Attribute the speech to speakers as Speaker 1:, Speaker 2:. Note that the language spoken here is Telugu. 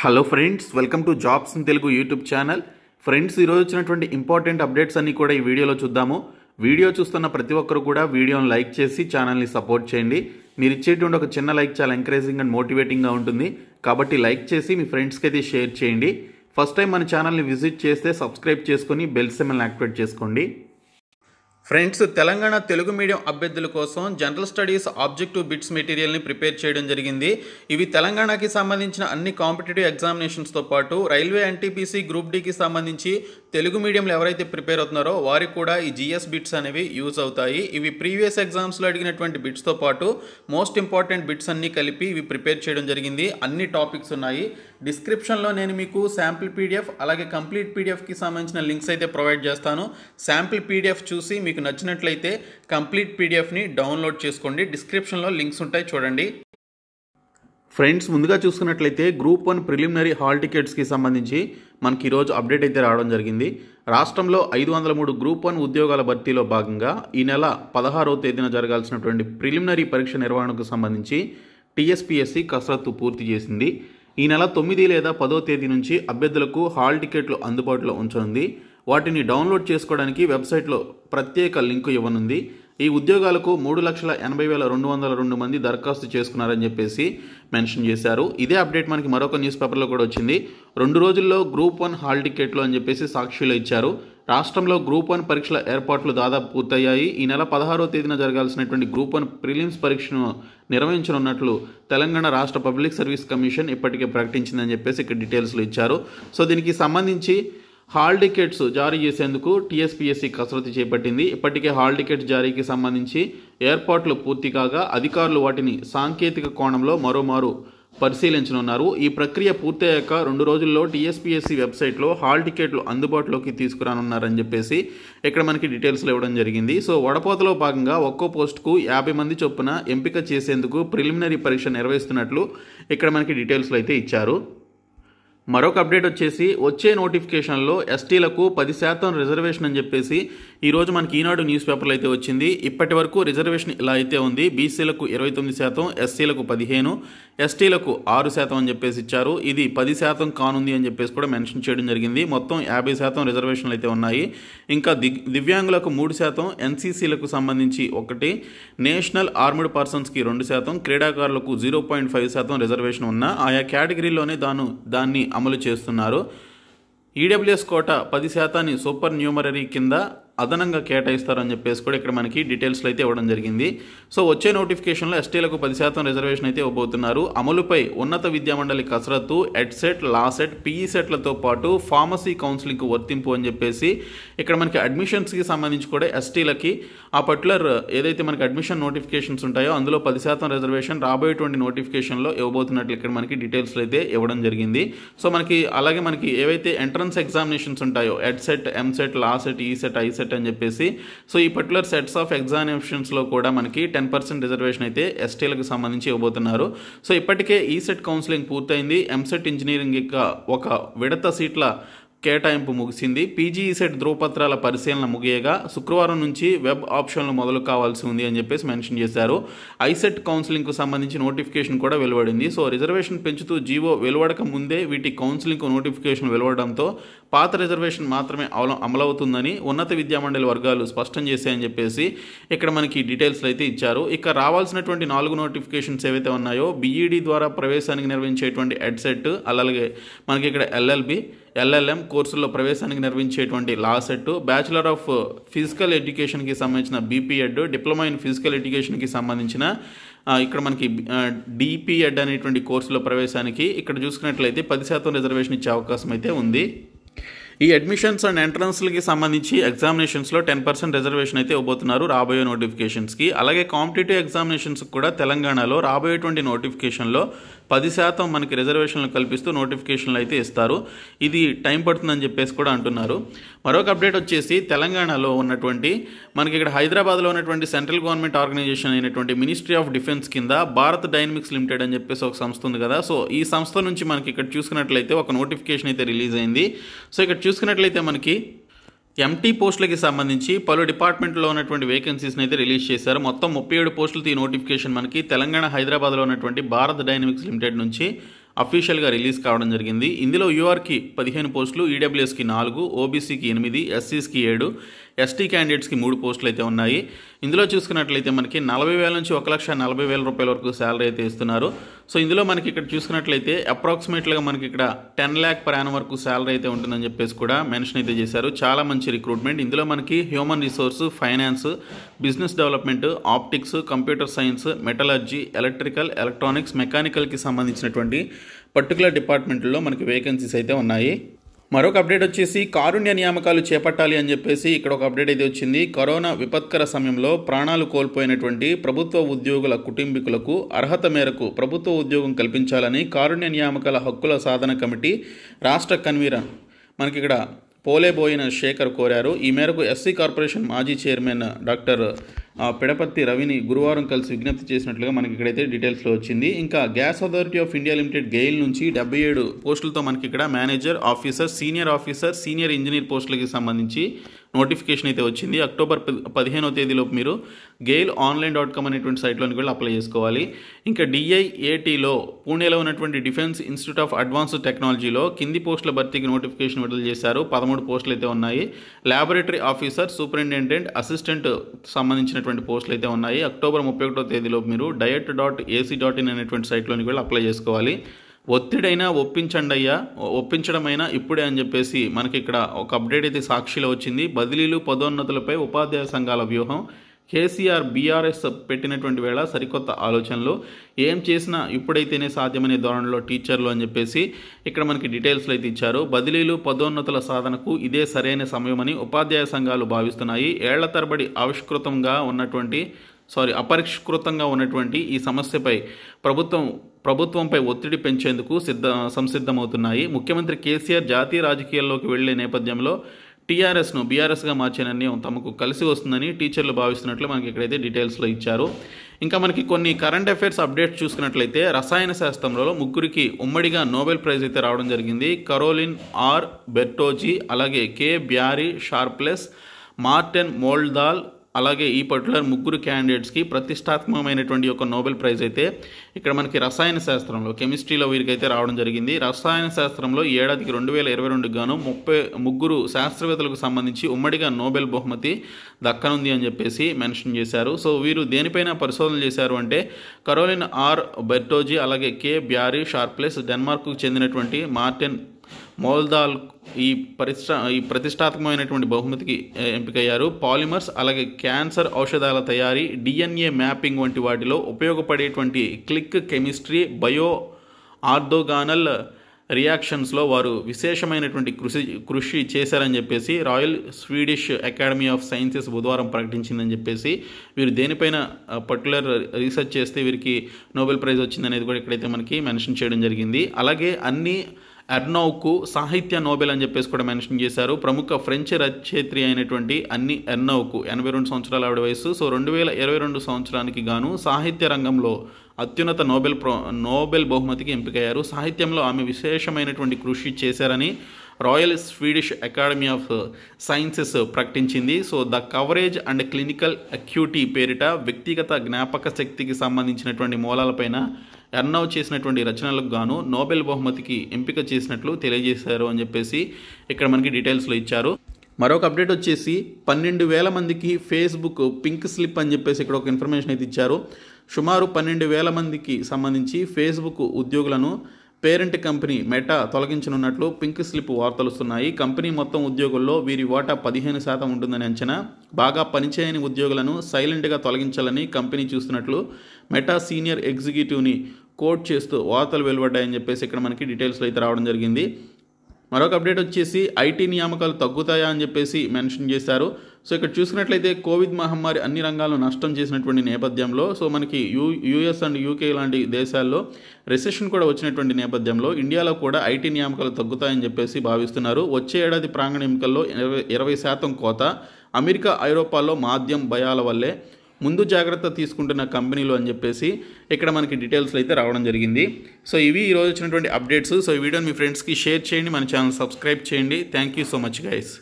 Speaker 1: hello friends welcome to jobs in Telugu YouTube channel friends ఈరోజు వచ్చినటువంటి ఇంపార్టెంట్ అప్డేట్స్ అన్ని కూడా ఈ వీడియోలో చూద్దాము వీడియో చూస్తున్న ప్రతి ఒక్కరు కూడా వీడియోని లైక్ చేసి ఛానల్ని సపోర్ట్ చేయండి మీరు ఇచ్చేటువంటి ఒక చిన్న లైక్ చాలా ఎంకరేజింగ్ అండ్ మోటివేటింగ్గా ఉంటుంది కాబట్టి లైక్ చేసి మీ ఫ్రెండ్స్కి అయితే షేర్ చేయండి ఫస్ట్ టైం మన ఛానల్ని విజిట్ చేస్తే సబ్స్క్రైబ్ చేసుకొని బెల్ సెమెల్ని యాక్టివేట్ చేసుకోండి ఫ్రెండ్స్ తెలంగాణ తెలుగు మీడియం అభ్యర్థుల కోసం జనరల్ స్టడీస్ ఆబ్జెక్టివ్ బిట్స్ మెటీరియల్ని ప్రిపేర్ చేయడం జరిగింది ఇవి తెలంగాణకి సంబంధించిన అన్ని కాంపిటేటివ్ ఎగ్జామినేషన్స్తో పాటు రైల్వే ఎన్టీపీసీ గ్రూప్ డికి సంబంధించి తెలుగు మీడియంలో ఎవరైతే ప్రిపేర్ అవుతున్నారో వారికి కూడా ఈ జిఎస్ బిట్స్ అనేవి యూజ్ అవుతాయి ఇవి ప్రీవియస్ ఎగ్జామ్స్లో అడిగినటువంటి బిట్స్తో పాటు మోస్ట్ ఇంపార్టెంట్ బిట్స్ అన్నీ కలిపి ఇవి ప్రిపేర్ చేయడం జరిగింది అన్ని టాపిక్స్ ఉన్నాయి డిస్క్రిప్షన్లో నేను మీకు శాంపిల్ పీడిఎఫ్ అలాగే కంప్లీట్ పీడిఎఫ్కి సంబంధించిన లింక్స్ అయితే ప్రొవైడ్ చేస్తాను శాంపిల్ పీడిఎఫ్ చూసి మీకు నచ్చినట్లయితే కంప్లీట్ పీడిఎఫ్ని డౌన్లోడ్ చేసుకోండి డిస్క్రిప్షన్లో లింక్స్ ఉంటాయి చూడండి ఫ్రెండ్స్ ముందుగా చూసుకున్నట్లయితే గ్రూప్ వన్ ప్రిలిమినరీ హాల్ టికెట్స్కి సంబంధించి మనకి ఈరోజు అప్డేట్ అయితే రావడం జరిగింది రాష్ట్రంలో ఐదు వందల మూడు గ్రూప్ వన్ ఉద్యోగాల భర్తీలో భాగంగా ఈ నెల పదహారవ తేదీన జరగాల్సినటువంటి ప్రిలిమినరీ పరీక్ష నిర్వహణకు సంబంధించి టీఎస్పీఎస్సీ కసరత్తు పూర్తి చేసింది ఈ నెల తొమ్మిది లేదా పదో తేదీ నుంచి అభ్యర్థులకు హాల్ టికెట్లు అందుబాటులో ఉంచనుంది వాటిని డౌన్లోడ్ చేసుకోవడానికి వెబ్సైట్లో ప్రత్యేక లింకు ఇవ్వనుంది ఈ ఉద్యోగాలకు మూడు లక్షల ఎనభై వేల రెండు వందల రెండు మంది దరఖాస్తు చేసుకున్నారని చెప్పేసి మెన్షన్ చేశారు ఇదే అప్డేట్ మనకి మరొక న్యూస్ పేపర్లో కూడా వచ్చింది రెండు రోజుల్లో గ్రూప్ వన్ హాల్ టికెట్లు అని చెప్పేసి సాక్షులు ఇచ్చారు రాష్ట్రంలో గ్రూప్ వన్ పరీక్షల ఏర్పాట్లు దాదాపు పూర్తయ్యాయి ఈ నెల పదహారో తేదీన జరగాల్సినటువంటి గ్రూప్ వన్ ప్రిలిమ్స్ పరీక్షను నిర్వహించనున్నట్లు తెలంగాణ రాష్ట్ర పబ్లిక్ సర్వీస్ కమిషన్ ఇప్పటికే ప్రకటించిందని చెప్పేసి ఇక్కడ డీటెయిల్స్లో ఇచ్చారు సో దీనికి సంబంధించి హాల్ టికెట్స్ జారీ చేసేందుకు టీఎస్పీఎస్సీ కసరత్తు చేపట్టింది ఇప్పటికే హాల్ టికెట్ జారీకి సంబంధించి ఏర్పాట్లు పూర్తి కాగా అధికారులు వాటిని సాంకేతిక కోణంలో మరోమారు పరిశీలించనున్నారు ఈ ప్రక్రియ పూర్తయ్యాక రెండు రోజుల్లో టీఎస్పీఎస్సీ వెబ్సైట్లో హాల్ టికెట్లు అందుబాటులోకి తీసుకురానున్నారని చెప్పేసి ఇక్కడ మనకి డీటెయిల్స్లో ఇవ్వడం జరిగింది సో వడపోతలో భాగంగా ఒక్కో పోస్టుకు యాభై మంది చొప్పున ఎంపిక చేసేందుకు ప్రిలిమినరీ పరీక్ష నిర్వహిస్తున్నట్లు ఇక్కడ మనకి డీటెయిల్స్లో అయితే ఇచ్చారు మరొక అప్డేట్ వచ్చేసి వచ్చే నోటిఫికేషన్లో ఎస్టీలకు పది శాతం రిజర్వేషన్ అని చెప్పేసి ఈరోజు మనకి ఈనాడు న్యూస్ పేపర్లు అయితే వచ్చింది ఇప్పటి వరకు రిజర్వేషన్ ఇలా అయితే ఉంది బీసీలకు ఇరవై తొమ్మిది శాతం ఎస్సీలకు పదిహేను ఎస్టీలకు ఆరు శాతం అని చెప్పేసి ఇచ్చారు ఇది పది శాతం కానుంది అని చెప్పేసి కూడా మెన్షన్ చేయడం జరిగింది మొత్తం యాభై శాతం రిజర్వేషన్లు అయితే ఉన్నాయి ఇంకా దివ్యాంగులకు మూడు శాతం ఎన్సీసీలకు సంబంధించి ఒకటి నేషనల్ ఆర్మ్డ్ పర్సన్స్కి రెండు శాతం క్రీడాకారులకు జీరో పాయింట్ ఫైవ్ శాతం రిజర్వేషన్ ఉన్న ఆయా కేటగిరీలోనే దాను దాన్ని అమలు చేస్తున్నారు ఈడబ్ల్యూఎస్ కోట పది శాతాన్ని సూపర్ న్యూమరీ కింద అదనంగా కేటాయిస్తారని చెప్పేసి కూడా ఇక్కడ మనకి డీటెయిల్స్లో అయితే ఇవ్వడం జరిగింది సో వచ్చే నోటిఫికేషన్లో ఎస్టీలకు పది శాతం రిజర్వేషన్ అయితే ఇవ్వబోతున్నారు అమలుపై ఉన్నత విద్యామండలి కసరత్తు ఎడ్సెట్ లాసెట్ పీఈ సెట్లతో పాటు ఫార్మసీ కౌన్సిలింగ్కు వర్తింపు అని చెప్పేసి ఇక్కడ మనకి అడ్మిషన్స్కి సంబంధించి కూడా ఎస్టీలకి ఆ పర్టికులర్ ఏదైతే మనకి అడ్మిషన్ నోటిఫికేషన్స్ ఉంటాయో అందులో పది శాతం రిజర్వేషన్ రాబోయేటువంటి నోటిఫికేషన్లో ఇవ్వబోతున్నట్లు ఇక్కడ మనకి డీటెయిల్స్లో అయితే ఇవ్వడం జరిగింది సో మనకి అలాగే మనకి ఏవైతే ఎంట్రన్స్ ఎగ్జామినేషన్స్ ఉంటాయో EdCET EAMCET LAWCET ECET ICET CET అని చెప్పేసి సో ఈ పర్టికులర్ సెట్స్ ఆఫ్ ఎగ్జామినేషన్స్లో కూడా మనకి టెన్ పర్సెంట్ రిజర్వేషన్ అయితే ఎస్టీలకు సంబంధించి ఇవ్వబోతున్నారు సో ఇప్పటికే ఈ సెట్ కౌన్సిలింగ్ పూర్తయింది ఎంసెట్ ఇంజనీరింగ్ యొక్క ఒక విడత సీట్ల కేటాయింపు ముగిసింది పీజీఈసెట్ ధృవపత్రాల పరిశీలన ముగియగా శుక్రవారం నుంచి వెబ్ ఆప్షన్లు మొదలు కావాల్సి ఉంది అని చెప్పేసి మెన్షన్ చేశారు ఐసెట్ కౌన్సిలింగ్కు సంబంధించి నోటిఫికేషన్ కూడా వెలువడింది సో రిజర్వేషన్ పెంచుతూ జీవో వెలువడక ముందే వీటి కౌన్సిలింగ్కు నోటిఫికేషన్ వెలువడంతో పాత రిజర్వేషన్ మాత్రమే అమలవుతుందని ఉన్నత విద్యామండలి వర్గాలు స్పష్టం చేశాయని చెప్పేసి ఇక్కడ మనకి డీటెయిల్స్ అయితే ఇచ్చారు ఇక రావాల్సినటువంటి నాలుగు నోటిఫికేషన్స్ ఏవైతే ఉన్నాయో బీఈడి ద్వారా ప్రవేశానికి నిర్వహించేటువంటి ఎడ్సెట్ అలాగే మనకి ఇక్కడ ఎల్ఎల్బి ఎల్ఎల్ఎం కోర్సుల్లో ప్రవేశానికి నిర్వహించేటువంటి law CET bachelor of physical ఎడ్యుకేషన్కి సంబంధించిన బీపీఎడ్ డిప్లొమా ఇన్ ఫిజికల్ ఎడ్యుకేషన్కి సంబంధించిన ఇక్కడ మనకి డిపిఎడ్ అనేటువంటి కోర్సులో ప్రవేశానికి ఇక్కడ చూసుకున్నట్లయితే పది శాతం రిజర్వేషన్ ఇచ్చే అవకాశం అయితే ఉంది ఈ అడ్మిషన్స్ అండ్ ఎంట్రన్స్లకి సంబంధించి ఎగ్జామినేషన్స్లో టెన్ పర్సెంట్ రిజర్వేషన్ అయితే ఇవ్వబోతున్నారు రాబోయే నోటిఫికేషన్స్కి అలాగే కాంపిటేటివ్ ఎగ్జామినేషన్స్ కూడా తెలంగాణలో రాబోయేటువంటి నోటిఫికేషన్లో పది శాతం మనకి రిజర్వేషన్లు కల్పిస్తూ నోటిఫికేషన్లు అయితే ఇస్తారు ఇది టైం పడుతుందని చెప్పేసి కూడా అంటున్నారు మరొక అప్డేట్ వచ్చేసి తెలంగాణలో ఉన్నటువంటి మనకి ఇక్కడ హైదరాబాద్లో ఉన్నటువంటి సెంట్రల్ గవర్నమెంట్ ఆర్గనైజేషన్ అయినటువంటి మినిస్ట్రీ ఆఫ్ డిఫెన్స్ కింద భారత్ డైనమిక్స్ లిమిటెడ్ అని చెప్పేసి ఒక సంస్థ ఉంది కదా సో ఈ సంస్థ నుంచి మనకి ఇక్కడ చూసుకున్నట్లయితే ఒక నోటిఫికేషన్ అయితే రిలీజ్ అయింది సో ఇక్కడ చూసుకున్నట్లయితే మనకి ఎంటీ పోస్టులకి సంబంధించి పలు డిపార్ట్మెంట్లో ఉన్నటువంటి వేకెన్సీస్ని అయితే రిలీజ్ చేశారు మొత్తం ముప్పై ఏడు పోస్టులతో ఈ నోటిఫికేషన్ మనకి తెలంగాణ హైదరాబాద్లో ఉన్నటువంటి భారత్ డైనమిక్స్ లిమిటెడ్ నుంచి అఫీషియల్గా రిలీజ్ కావడం జరిగింది ఇందులో యూఆర్కి పదిహేను పోస్టులు ఈడబ్ల్యూఎస్కి e నాలుగు ఓబీసీకి ఎనిమిది ఎస్సీస్కి ఏడు ఎస్టీ క్యాండిడేట్స్కి మూడు పోస్టులు అయితే ఉన్నాయి ఇందులో చూసుకున్నట్లయితే మనకి నలభై వేల నుంచి ఒక లక్ష నలభై వేల రూపాయల వరకు శాలరీ అయితే ఇస్తున్నారు సో ఇందులో మనకి ఇక్కడ చూసుకున్నట్లయితే అప్రాక్సిమేట్లీగా మనకి ఇక్కడ టెన్ ల్యాక్ పర్ యాన్ వరకు శాలరీ అయితే ఉంటుందని చెప్పేసి కూడా మెన్షన్ అయితే చేశారు చాలా మంచి రిక్రూట్మెంట్ ఇందులో మనకి human resource finance business development optics computer science metallurgy electrical electronics మెకానికల్కి సంబంధించినటువంటి పర్టికులర్ డిపార్ట్మెంట్లో మనకి వేకెన్సీస్ అయితే ఉన్నాయి మరొక అప్డేట్ వచ్చేసి కారుణ్య నియామకాలు చేపట్టాలి అని చెప్పేసి ఇక్కడ ఒక అప్డేట్ అయితే వచ్చింది కరోనా విపత్కర సమయంలో ప్రాణాలు కోల్పోయినటువంటి ప్రభుత్వ ఉద్యోగుల కుటుంబీకులకు అర్హత మేరకు ప్రభుత్వ ఉద్యోగం కల్పించాలని కారుణ్య నియామకాల హక్కుల సాధన కమిటీ రాష్ట్ర కన్వీనర్ మనకి ఇక్కడ పోలేబోయిన శేఖర్ కోరారు ఈ మేరకు ఎస్సీ కార్పొరేషన్ మాజీ చైర్మన్ డాక్టర్ పెడపత్తి రవిని గురువారం కలిసి విజ్ఞప్తి చేసినట్లుగా మనకి ఇక్కడైతే డీటెయిల్స్లో వచ్చింది ఇంకా gas authority of India limited GAIL నుంచి డెబ్బై ఏడు పోస్టులతో మనకి ఇక్కడ manager officer senior officer senior engineer పోస్టులకి సంబంధించి నోటిఫికేషన్ అయితే వచ్చింది అక్టోబర్ పదిహేనో తేదీలోపు మీరు గెయిల్ ఆన్లైన్ డాట్ కామ్ అనేటువంటి సైట్లోనికి వెళ్ళి అప్లై చేసుకోవాలి ఇంకా డిఐఏటీలో పూణేలో ఉన్నటువంటి డిఫెన్స్ ఇన్స్టిట్యూట్ ఆఫ్ అడ్వాన్స్డ్ టెక్నాలజీలో కింది పోస్టుల భర్తీకి నోటిఫికేషన్ విడుదల చేశారు పదమూడు పోస్టులు అయితే ఉన్నాయి ల్యాబొరేటరీ ఆఫీసర్ సూపరింటెండెంట్ అసిస్టెంట్ సంబంధించినటువంటి పోస్టులు అయితే ఉన్నాయి అక్టోబర్ ముప్పై ఒకటో తేదీలో మీరు DIET dot AC dot in అనేటువంటి సైట్లోనికి వెళ్ళి అప్లై చేసుకోవాలి ఒత్తిడైనా ఒప్పించండి అయ్యా ఒప్పించడమైనా ఇప్పుడే అని చెప్పేసి మనకి ఇక్కడ ఒక అప్డేట్ అయితే సాక్షిలో వచ్చింది బదిలీలు పదోన్నతులపై ఉపాధ్యాయ సంఘాల వ్యూహం కేసీఆర్ బీఆర్ఎస్ పెట్టినటువంటి వేళ సరికొత్త ఆలోచనలు ఏం చేసినా ఇప్పుడైతేనే సాధ్యమనే ధోరణిలో టీచర్లు అని చెప్పేసి ఇక్కడ మనకి డీటెయిల్స్లో అయితే ఇచ్చారు బదిలీలు పదోన్నతుల సాధనకు ఇదే సరైన సమయమని ఉపాధ్యాయ సంఘాలు భావిస్తున్నాయి ఏళ్ల తరబడి ఆవిష్కృతంగా ఉన్నటువంటి సారీ అపరిష్కృతంగా ఉన్నటువంటి ఈ సమస్యపై ప్రభుత్వం ప్రభుత్వంపై ఒత్తిడి పెంచేందుకు సిద్ధ సంసిద్ధమవుతున్నాయి ముఖ్యమంత్రి కేసీఆర్ జాతీయ రాజకీయాల్లోకి వెళ్లే నేపథ్యంలో టీఆర్ఎస్ను బీఆర్ఎస్గా మార్చే నిర్ణయం తమకు కలిసి వస్తుందని టీచర్లు భావిస్తున్నట్లు మనకి ఇక్కడైతే డీటెయిల్స్లో ఇచ్చారు ఇంకా మనకి కొన్ని కరెంట్ అఫైర్స్ అప్డేట్స్ చూసుకున్నట్లయితే రసాయన శాస్త్రంలో ముగ్గురికి ఉమ్మడిగా నోబెల్ ప్రైజ్ అయితే రావడం జరిగింది కరోలిన్ ఆర్ బెర్టోజీ అలాగే K Barry Sharpless Morten Meldal అలాగే ఈ పర్టికులర్ ముగ్గురు క్యాండిడేట్స్కి ప్రతిష్టాత్మకమైనటువంటి ఒక నోబెల్ ప్రైజ్ అయితే ఇక్కడ మనకి రసాయన శాస్త్రంలో కెమిస్ట్రీలో వీరికైతే రావడం జరిగింది రసాయన శాస్త్రంలో ఏడాదికి రెండు వేల ఇరవై రెండు గాను ముప్పై ముగ్గురు శాస్త్రవేత్తలకు సంబంధించి ఉమ్మడిగా నోబెల్ బహుమతి దక్కనుంది అని చెప్పేసి మెన్షన్ చేశారు సో వీరు దేనిపైన పరిశోధన చేశారు అంటే కరోలిన్ ఆర్ బెర్టోజీ అలాగే కే బ్యారీ షార్ప్లెస్ డెన్మార్క్కు చెందినటువంటి మార్టిన్ మోల్దాల్ ఈ పరిశ్ర ఈ ప్రతిష్టాత్మకమైనటువంటి బహుమతికి ఎంపికయ్యారు పాలిమర్స్ అలాగే క్యాన్సర్ ఔషధాల తయారీ డిఎన్ఏ మ్యాపింగ్ వంటి వాటిలో ఉపయోగపడేటువంటి క్లిక్ కెమిస్ట్రీ బయో ఆర్థోగానల్ రియాక్షన్స్లో వారు విశేషమైనటువంటి కృషి కృషి చేశారని చెప్పేసి Royal Swedish Academy of Sciences బుధవారం ప్రకటించిందని చెప్పేసి వీరు దేనిపైన పర్టికులర్ రీసెర్చ్ చేస్తే వీరికి నోబెల్ ప్రైజ్ వచ్చిందనేది కూడా ఇక్కడైతే మనకి మెన్షన్ చేయడం జరిగింది అలాగే అన్ని ఎర్నౌకు సాహిత్య నోబెల్ అని చెప్పేసి కూడా మెన్షన్ చేశారు ప్రముఖ ఫ్రెంచ్ రచయిత్రి అయినటువంటి అన్ని ఎర్నౌకు ఎనభై రెండు సంవత్సరాల ఆవిడ వయసు సో రెండు వేల ఇరవై రెండు సంవత్సరానికి గాను సాహిత్య రంగంలో అత్యున్నత నోబెల్ ప్రో నోబెల్ బహుమతికి ఎంపికయ్యారు సాహిత్యంలో ఆమె విశేషమైనటువంటి కృషి చేశారని Royal Swedish Academy of Sciences ప్రకటించింది so the coverage and clinical acuity పేరిట వ్యక్తిగత జ్ఞాపక శక్తికి సంబంధించినటువంటి మూలాలపైన ఎర్నౌ చేసినటువంటి రచనలకు గాను నోబెల్ బహుమతికి ఎంపిక చేసినట్లు తెలియజేశారు అని చెప్పేసి ఇక్కడ మనకి డీటెయిల్స్లో ఇచ్చారు మరొక అప్డేట్ వచ్చేసి పన్నెండు వేల మందికి ఫేస్బుక్ పింక్ స్లిప్ అని చెప్పేసి ఇక్కడ ఒక ఇన్ఫర్మేషన్ అయితే ఇచ్చారు సుమారు పన్నెండు వేల మందికి సంబంధించి ఫేస్బుక్ ఉద్యోగులను పేరెంట్ కంపెనీ మెటా తొలగించనున్నట్లు పింక్ స్లిప్ వార్తలు వస్తున్నాయి కంపెనీ మొత్తం ఉద్యోగుల్లో వీరి వాటా పదిహేను శాతం ఉంటుందని అంచనా బాగా పనిచేయని ఉద్యోగులను సైలెంట్గా తొలగించాలని కంపెనీ చూస్తున్నట్లు మెటా సీనియర్ ఎగ్జిక్యూటివ్ని కోట్ చేస్తూ వార్తలు వెలువడ్డాయని చెప్పేసి ఇక్కడ మనకి డీటెయిల్స్లో అయితే రావడం జరిగింది మరొక అప్డేట్ వచ్చేసి ఐటీ నియామకాలు తగ్గుతాయా అని చెప్పేసి మెన్షన్ చేశారు సో ఇక్కడ చూసుకున్నట్లయితే కోవిడ్ మహమ్మారి అన్ని రంగాల్లో నష్టం చేసినటువంటి నేపథ్యంలో సో మనకి యూ యూఎస్ అండ్ యూకే లాంటి దేశాల్లో రిసెషన్ కూడా వచ్చినటువంటి నేపథ్యంలో ఇండియాలో కూడా ఐటీ నియామకాలు తగ్గుతాయని చెప్పేసి భావిస్తున్నారు వచ్చే ఏడాది ప్రాంగణ ఎన్నికల్లో ఇరవై ఇరవై శాతం కోత అమెరికా ఐరోపాలో మాధ్యం భయాల వల్లే ముందు జాగ్రత్త తీసుకుంటున్న కంపెనీలు అని చెప్పేసి ఇక్కడ మనకి డీటెయిల్స్ అయితే రావడం జరిగింది సో ఇవి ఈరోజు వచ్చినటువంటి అప్డేట్స్ సో ఈ వీడియోని మీ ఫ్రెండ్స్కి షేర్ చేయండి మన ఛానల్ సబ్స్క్రైబ్ చేయండి thank you so much guys